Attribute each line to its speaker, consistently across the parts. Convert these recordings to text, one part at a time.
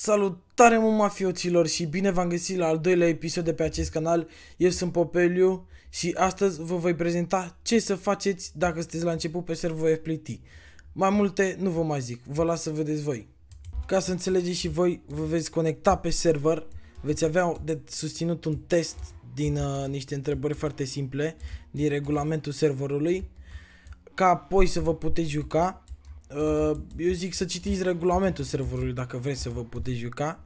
Speaker 1: Salutare mă mafioților și bine v-am găsit la al doilea episod de pe acest canal, eu sunt Popeliu și astăzi vă voi prezenta ce să faceți dacă sunteți la început pe serverul FPT. Mai multe nu vă mai zic, vă las să vedeți voi. Ca să înțelegeți și voi, vă veți conecta pe server, veți avea de susținut un test din uh, niște întrebări foarte simple din regulamentul serverului, ca apoi să vă puteți juca Uh, eu zic să citiți regulamentul serverului dacă vreți să vă puteți juca,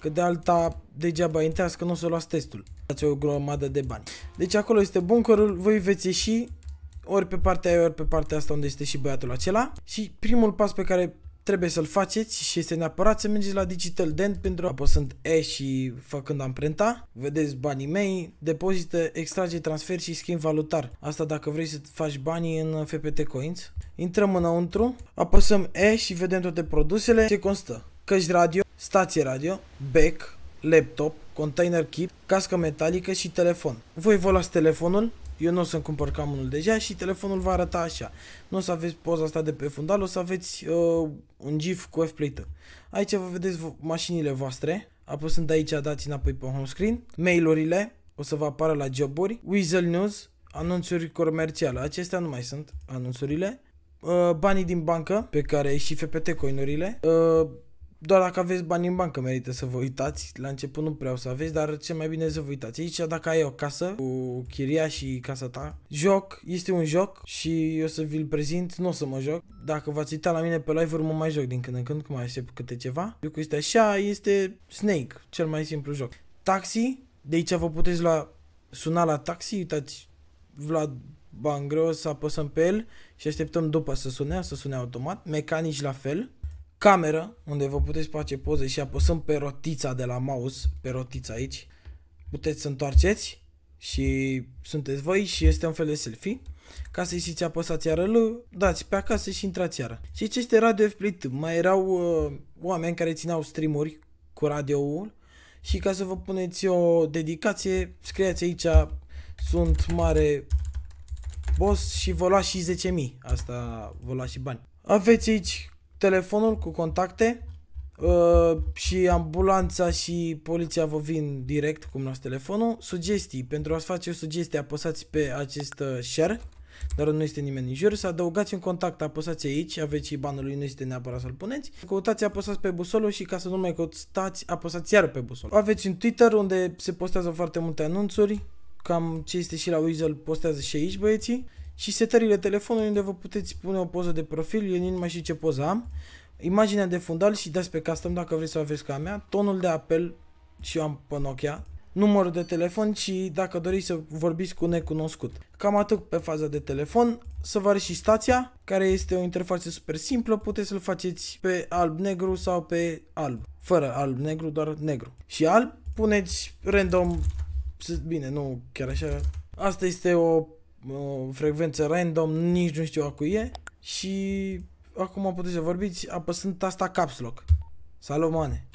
Speaker 1: că de alta degeaba intrați că nu o să luați testul. Dați o grămadă de bani. Deci acolo este bunkerul, voi veți ieși ori pe partea aia, ori pe partea asta unde este și băiatul acela. Și primul pas pe care trebuie să-l faceți și este neapărat să mergeți la Digital Dent pentru apăsând E și făcând amprenta. Vedeți banii mei, depozită, extrage, transfer și schimb valutar. Asta dacă vrei să faci banii în FPT Coins. Intrăm înăuntru, apăsăm E și vedem toate produsele. Ce constă? Căști radio, stație radio, bec, laptop, container kit, cască metalică și telefon. Voi vă luați telefonul, eu nu o să-mi cumpăr camul deja și telefonul va arăta așa. Nu o să aveți poza asta de pe fundal, o să aveți uh, un GIF cu f -plate. Aici vă vedeți mașinile voastre, apoi aici, dați înapoi pe home screen, mail-urile, o să vă apară la joburi, Weasel News, anunțuri comerciale, acestea nu mai sunt anunțurile, uh, banii din bancă, pe care și FPT coinurile, uh, doar dacă aveți bani în bancă merită să vă uitați. La început nu prea să aveți, dar ce mai bine să vă uitați. Aici dacă ai o casă cu chiria și casa ta, joc, este un joc și eu să vi-l prezint, nu o să mă joc. Dacă v-ați uitat la mine pe live-uri, mă mai joc din când în când, cum mai aștept câte ceva. Jocul este așa, este Snake, cel mai simplu joc. Taxi, de aici vă puteți lua, suna la taxi, uitați Vlad Bangreu să apăsăm pe el și așteptăm după să sune, să sune automat. Mecanici la fel cameră unde vă puteți face poze și apăsăm pe rotița de la mouse, pe rotița aici, puteți să întoarceți și sunteți voi și este un fel de selfie. Ca să ieșiți apăsați iară L, dați pe acasă și intrați iară. Și ce este Radio Split? Mai erau uh, oameni care țineau streamuri cu radioul și ca să vă puneți o dedicație, scrieți aici sunt mare boss și vă lua și 10.000. Asta vă lua și bani. Aveți aici telefonul cu contacte uh, și ambulanța și poliția vă vin direct cum luați telefonul. Sugestii. Pentru a-ți face o sugestie apăsați pe acest uh, share dar nu este nimeni în jur, să adăugați un contact, apăsați aici, aveți și banul lui, nu este neapărat să-l puneți. Căutați, apăsați pe busolul și ca să nu mai căutați, apăsați iar pe busol. Aveți un Twitter unde se postează foarte multe anunțuri, cam ce este și la Weasel postează și aici băieții și setările telefonului unde vă puteți pune o poză de profil, eu nici mai știu ce poză am, imaginea de fundal și dați pe custom dacă vreți să o aveți ca mea, tonul de apel și eu am pe Nokia, numărul de telefon și dacă doriți să vorbiți cu necunoscut. Cam atât pe faza de telefon, să vă și stația, care este o interfață super simplă, puteți să-l faceți pe alb-negru sau pe alb, fără alb-negru, doar negru. Și alb, puneți random, bine, nu chiar așa, asta este o frecvență random, nici nu știu acu e și acum puteți să vorbiți apăsând tasta caps lock. Salomane.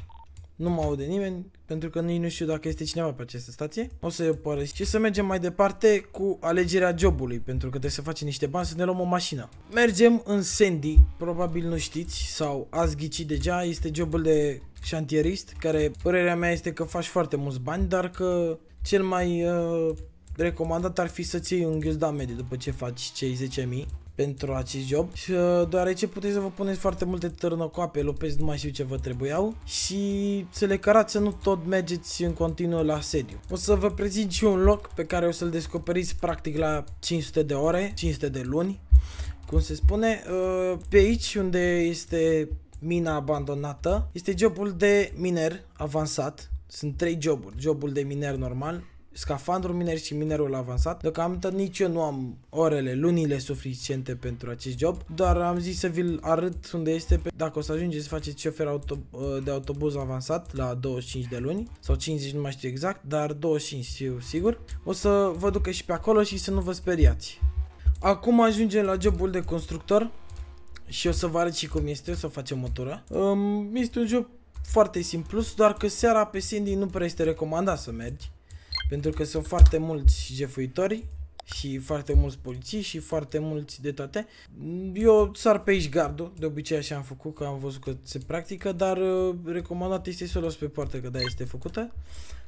Speaker 1: Nu mă aude nimeni, pentru că nici nu știu dacă este cineva pe această stație. O să-i părăsi și să mergem mai departe cu alegerea jobului, pentru că trebuie să facem niște bani să ne luăm o mașină. Mergem în Sandy, probabil nu știți sau ați ghicit deja, este jobul de șantierist, care părerea mea este că faci foarte mulți bani, dar că cel mai uh, Recomandat ar fi să-ți iei un ghiozdan medie după ce faci cei 10.000 pentru acest job, uh, deoarece puteți să vă puneți foarte multe târnăcoape, lopezi, nu mai știu ce vă trebuiau și să le cărați să nu tot mergeți în continuu la sediu. O să vă prezint și un loc pe care o să-l descoperiți practic la 500 de ore, 500 de luni, cum se spune, uh, pe aici unde este mina abandonată, este jobul de miner avansat, sunt trei joburi, jobul de miner normal, scafandrul miner și minerul avansat. Deocamdată nici eu nu am orele, lunile suficiente pentru acest job, doar am zis să vi-l arăt unde este, pe... dacă o să ajungeți să faceți șofer auto... de autobuz avansat la 25 de luni, sau 50 nu mai știu exact, dar 25 știu sigur, o să vă ducă și pe acolo și să nu vă speriați. Acum ajungem la jobul de constructor și o să vă arăt și cum este, o să facem o tură. Um, este un job foarte simplu, doar că seara pe Sandy nu prea este recomandat să mergi. Pentru că sunt foarte mulți jefuitori și foarte mulți polițiști și foarte mulți de toate. Eu sar pe aici gardul, de obicei așa am făcut, că am văzut că se practică, dar uh, recomandat este să o las pe poartă, că da, este făcută.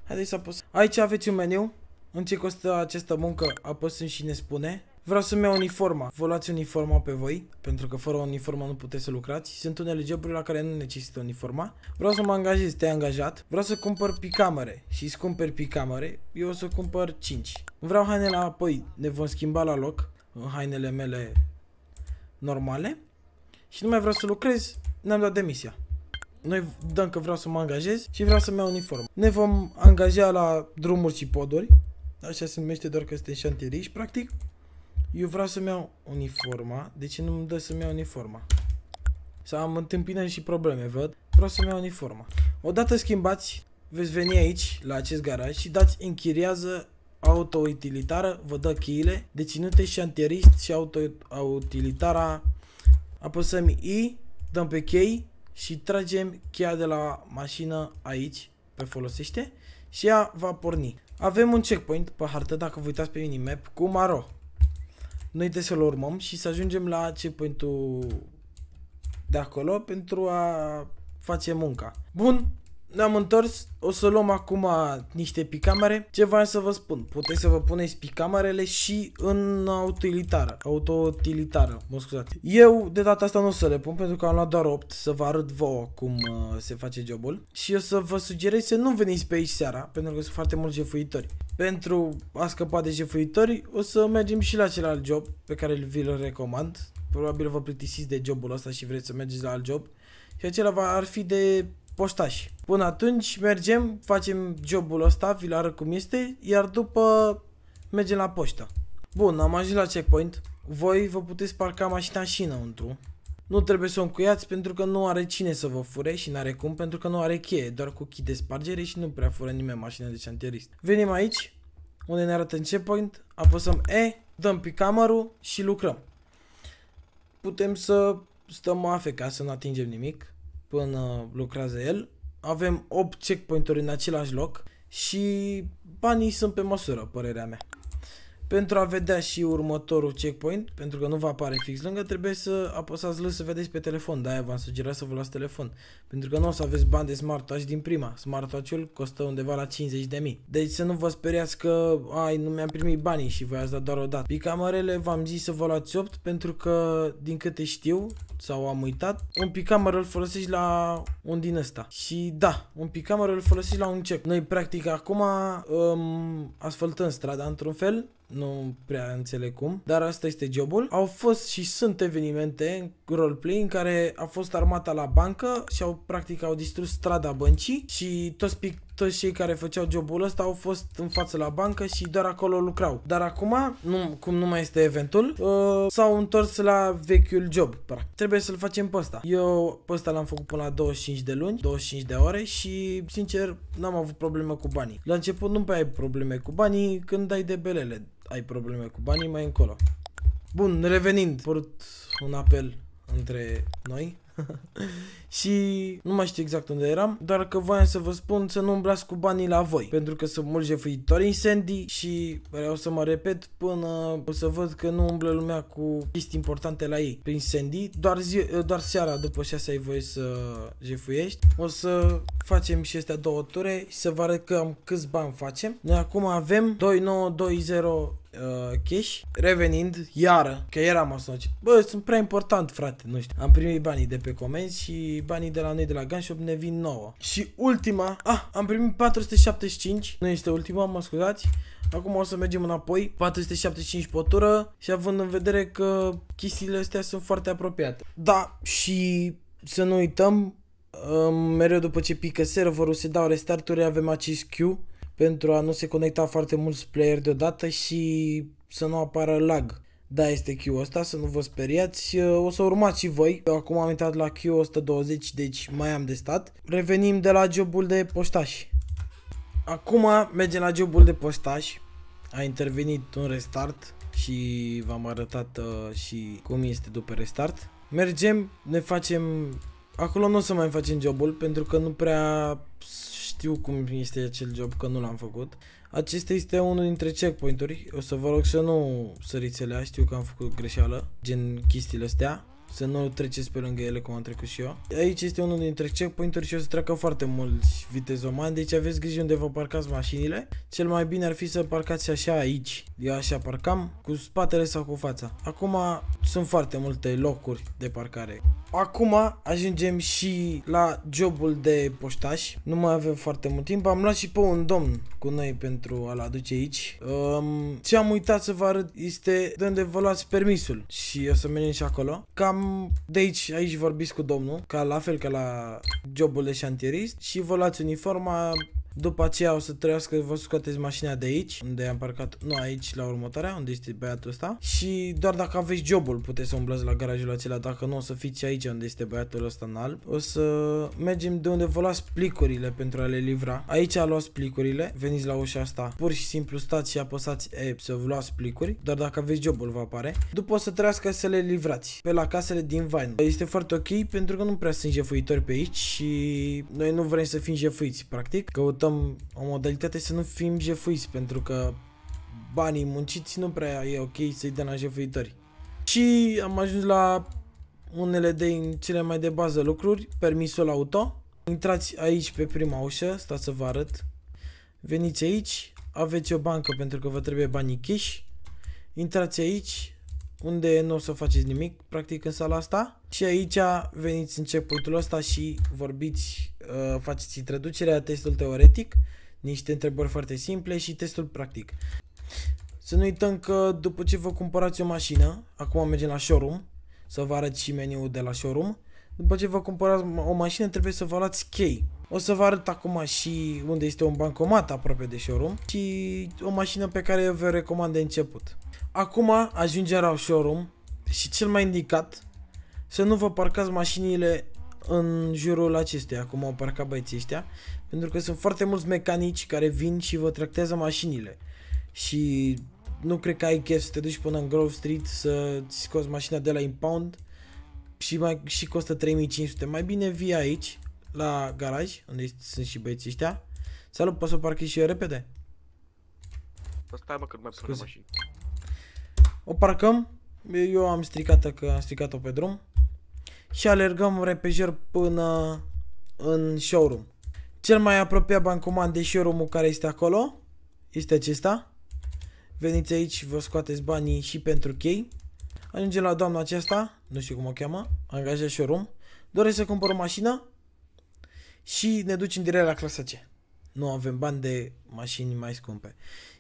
Speaker 1: Haideți să apăsăm. Aici aveți un meniu. În ce costă această muncă apăsăm și ne spune. Vreau să-mi iau uniforma. Vă luați uniforma pe voi, pentru că fără uniforma nu puteți să lucrați. Sunt unele joburi la care nu necesită uniforma. Vreau să mă angajez, te-ai angajat. Vreau să cumpăr picamere și îți cumpăr picamere. Eu o să cumpăr 5. Vreau haine la apoi, ne vom schimba la loc în hainele mele normale. Și nu mai vreau să lucrez, ne-am dat demisia. Noi dăm că vreau să mă angajez și vreau să-mi iau uniforma. Ne vom angaja la drumuri și poduri. Așa se numește doar că suntem șantieriști, practic. Eu vreau să-mi iau uniforma. De ce nu-mi dă să-mi iau uniforma? Să am întâmpinat și probleme, văd. Vreau să-mi iau uniforma. Odată schimbați, veți veni aici, la acest garaj și dați închiriază auto-utilitară, vă dă cheile, deținute antierist și auto, autoutilitara. Apăsăm I, dăm pe chei și tragem cheia de la mașină aici, pe folosește și ea va porni. Avem un checkpoint pe hartă, dacă vă uitați pe minimap, cu maro noi trebuie să-l urmăm și să ajungem la ce ul de acolo pentru a face munca. Bun, ne-am întors, o să luăm acum niște picamere. Ce vreau să vă spun, puteți să vă puneți picamerele și în autoutilitară, autoutilitară, mă scuzați. Eu de data asta nu o să le pun pentru că am luat doar 8 să vă arăt vouă cum uh, se face jobul. Și o să vă sugerez să nu veniți pe aici seara pentru că sunt foarte mulți jefuitori pentru a scăpa de jefuitori, o să mergem și la celălalt job pe care vi-l recomand. Probabil vă plictisiți de jobul ăsta și vreți să mergeți la alt job. Și acela va, ar fi de poștaș. Până atunci mergem, facem jobul ăsta, vi-l arăt cum este, iar după mergem la poștă. Bun, am ajuns la checkpoint. Voi vă puteți parca mașina și înăuntru. Nu trebuie să o încuiați pentru că nu are cine să vă fure și n-are cum pentru că nu are cheie, doar cu chi de spargere și nu prea fură nimeni mașina de șantierist. Venim aici, unde ne arată în point. apăsăm E, dăm pe camerul și lucrăm. Putem să stăm afe ca să nu atingem nimic până lucrează el. Avem 8 checkpoint-uri în același loc și banii sunt pe măsură, părerea mea. Pentru a vedea și următorul checkpoint, pentru că nu va apare fix lângă, trebuie să apăsați L să vedeți pe telefon. De-aia v-am sugerat să vă luați telefon. Pentru că nu o să aveți bani de smartwatch din prima. Smartwatch-ul costă undeva la 50 de mii. Deci să nu vă speriați că ai, nu mi-am primit banii și voi ați dat doar o dată. Picamarele v-am zis să vă luați 8 pentru că din câte știu sau am uitat, un picamare îl folosești la un din ăsta. Și da, un picamare îl folosești la un check. Noi practic acum um, asfaltăm strada într-un fel nu prea înțeleg cum, dar asta este jobul. Au fost și sunt evenimente în roleplay în care a fost armata la bancă și au practic au distrus strada băncii și toți pic toți cei care făceau jobul ăsta au fost în față la bancă și doar acolo lucrau. Dar acum, nu, cum nu mai este eventul, uh, s-au întors la vechiul job. Practic. Trebuie să-l facem pe ăsta. Eu pe ăsta l-am făcut până la 25 de luni, 25 de ore și, sincer, n-am avut probleme cu banii. La început nu mai ai probleme cu banii când ai de belele ai probleme cu banii mai încolo. Bun, revenind, port un apel între noi și nu mai știu exact unde eram, dar că voiam să vă spun să nu umblați cu banii la voi, pentru că sunt mulți jefuitori Sandy și vreau să mă repet până o să văd că nu umblă lumea cu chestii importante la ei prin Sandy, doar, zi, doar seara după 6 ai voie să jefuiești. O să facem și astea două ture și să vă arăt că am câți bani facem. Noi acum avem 2920 uh, cash, revenind, iară, că era asociat. Bă, sunt prea important, frate, nu știu. Am primit banii de pe comenzi și banii de la noi de la Gunshop ne vin nouă. Și ultima, ah, am primit 475, nu este ultima, mă scuzați. Acum o să mergem înapoi, 475 potură și având în vedere că chestiile astea sunt foarte apropiate. Da, și să nu uităm, uh, mereu după ce pică serverul se dau restarturi, avem acest Q pentru a nu se conecta foarte mulți player deodată și să nu apară lag. Da, este Q ăsta, să nu vă speriați. O să urmați și voi. Eu acum am intrat la Q120, deci mai am de stat. Revenim de la jobul de poștaș. Acum mergem la jobul de poștaș. A intervenit un restart și v-am arătat uh, și cum este după restart. Mergem, ne facem... Acolo nu o să mai facem jobul pentru că nu prea știu cum este acel job, că nu l-am făcut. Acesta este unul dintre checkpoint-uri. O să vă rog să nu săriți alea, știu că am făcut greșeală, gen chestiile astea. Să nu treceți pe lângă ele cum am trecut și eu. Aici este unul dintre checkpoint-uri și o să treacă foarte mulți vitezomani, deci aveți grijă unde vă parcați mașinile. Cel mai bine ar fi să parcați așa aici. Eu așa parcam, cu spatele sau cu fața. Acum sunt foarte multe locuri de parcare. Acum ajungem și la jobul de poștaș. Nu mai avem foarte mult timp. Am luat și pe un domn cu noi pentru a-l aduce aici. Um, ce am uitat să vă arăt este de unde vă luați permisul. Și o să mergem și acolo. Cam de aici, aici vorbiți cu domnul. Ca la fel ca la jobul de șantierist. Și vă luați uniforma după aceea o să trebuiască vă scoateți mașina de aici, unde am parcat, nu aici, la următoarea, unde este băiatul ăsta. Și doar dacă aveți jobul puteți să umblați la garajul acela, dacă nu o să fiți aici unde este băiatul ăsta în alb. O să mergem de unde vă luați plicurile pentru a le livra. Aici luat plicurile, veniți la ușa asta, pur și simplu stați și apăsați E să vă luați plicuri, doar dacă aveți jobul vă apare. După o să trebuiască să le livrați pe la casele din Vine. Este foarte ok pentru că nu prea sunt jefuitori pe aici și noi nu vrem să fim jefuiți, practic. Căut căutăm o modalitate să nu fim jefuiți, pentru că banii munciți nu prea e ok să-i dăm la jefuitori. Și am ajuns la unele din cele mai de bază lucruri, permisul auto. Intrați aici pe prima ușă, stați să vă arăt. Veniți aici, aveți o bancă pentru că vă trebuie banii cash. Intrați aici, unde nu o să faceți nimic, practic, în sala asta. Și aici veniți în începutul ăsta și vorbiți, uh, faceți introducerea, testul teoretic, niște întrebări foarte simple și testul practic. Să nu uităm că după ce vă cumpărați o mașină, acum mergem la showroom, să vă arăt și meniul de la showroom, după ce vă cumpărați o mașină trebuie să vă luați chei o să vă arăt acum și unde este un bancomat aproape de showroom și o mașină pe care eu vă recomand de început. Acum ajungem la showroom și cel mai indicat să nu vă parcați mașinile în jurul acesteia, cum au parcat băieții ăștia, pentru că sunt foarte mulți mecanici care vin și vă tractează mașinile și nu cred că ai chef să te duci până în Grove Street să scoți mașina de la impound și, mai, și costă 3500. Mai bine vii aici, la garaj, unde sunt și băieții ăștia. Salut, poți să parchezi și eu repede? Păi stai mă, că nu mai până mașini. O parcăm. Eu am stricat că am stricat-o pe drum. Și alergăm repejer până în showroom. Cel mai apropiat bancomat de showroom care este acolo este acesta. Veniți aici, vă scoateți banii și pentru chei. Ajungem la doamna aceasta, nu știu cum o cheamă, angajat showroom. Doresc să cumpăr o mașină? și ne ducem direct la clasa C. Nu avem bani de mașini mai scumpe.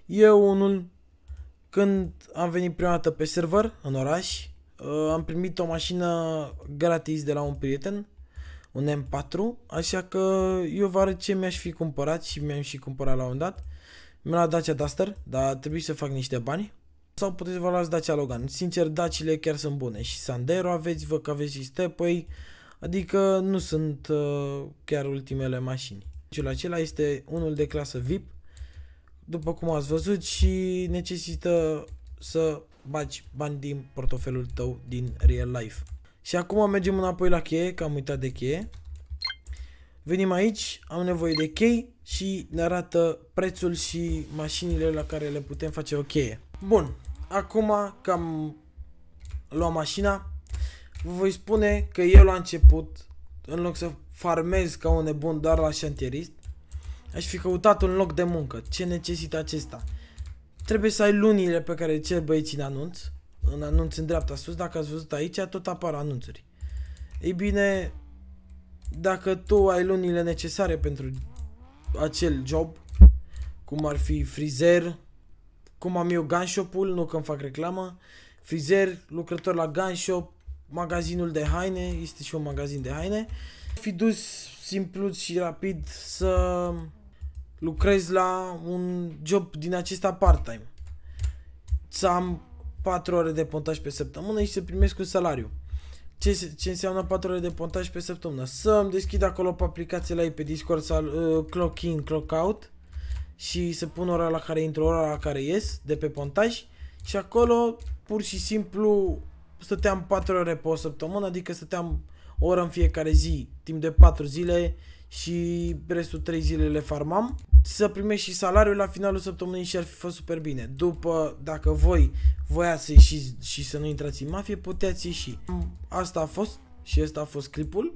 Speaker 1: Eu unul, când am venit prima dată pe server în oraș, uh, am primit o mașină gratis de la un prieten, un M4, așa că eu vă arăt ce mi-aș fi cumpărat și mi-am și cumpărat la un dat. Mi-am luat Dacia Duster, dar trebuie să fac niște bani. Sau puteți vă luați Dacia Logan. Sincer, Dacile chiar sunt bune. Și Sandero aveți, vă că aveți și Stepway adică nu sunt uh, chiar ultimele mașini. Cel deci acela este unul de clasă VIP, după cum ați văzut și necesită să bagi bani din portofelul tău din real life. Și acum mergem înapoi la cheie, că am uitat de cheie. Venim aici, am nevoie de chei și ne arată prețul și mașinile la care le putem face o cheie. Bun, acum că am luat mașina, vă voi spune că eu la început, în loc să farmez ca un nebun doar la șantierist, aș fi căutat un loc de muncă. Ce necesită acesta? Trebuie să ai lunile pe care cer băieții în anunț, în anunț în dreapta sus, dacă ați văzut aici, tot apar anunțuri. Ei bine, dacă tu ai lunile necesare pentru acel job, cum ar fi frizer, cum am eu gunshop-ul, nu că fac reclamă, frizer, lucrător la gunshop, magazinul de haine, este și un magazin de haine, fi dus simplu și rapid să lucrez la un job din acesta part-time. Să am 4 ore de pontaj pe săptămână și să primesc un salariu. Ce, ce înseamnă 4 ore de pontaj pe săptămână? Să îmi deschid acolo pe aplicație la ei pe Discord sau uh, clock in, clock out și să pun ora la care intru, ora la care ies de pe pontaj și acolo pur și simplu stăteam 4 ore pe o săptămână, adică stăteam o oră în fiecare zi, timp de 4 zile și restul 3 zile le farmam. Să primești și salariul la finalul săptămânii și ar fi fost super bine. După, dacă voi voia să ieșiți și să nu intrați în mafie, puteți ieși. Asta a fost și asta a fost clipul.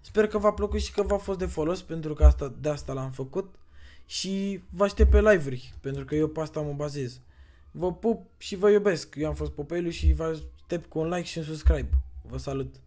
Speaker 1: Sper că v-a plăcut și că v-a fost de folos pentru că asta, de asta l-am făcut și vă aștept pe live-uri pentru că eu pe asta mă bazez. Vă pup și vă iubesc. Eu am fost Popelu și vă aștept cu un like și un subscribe. Vă salut!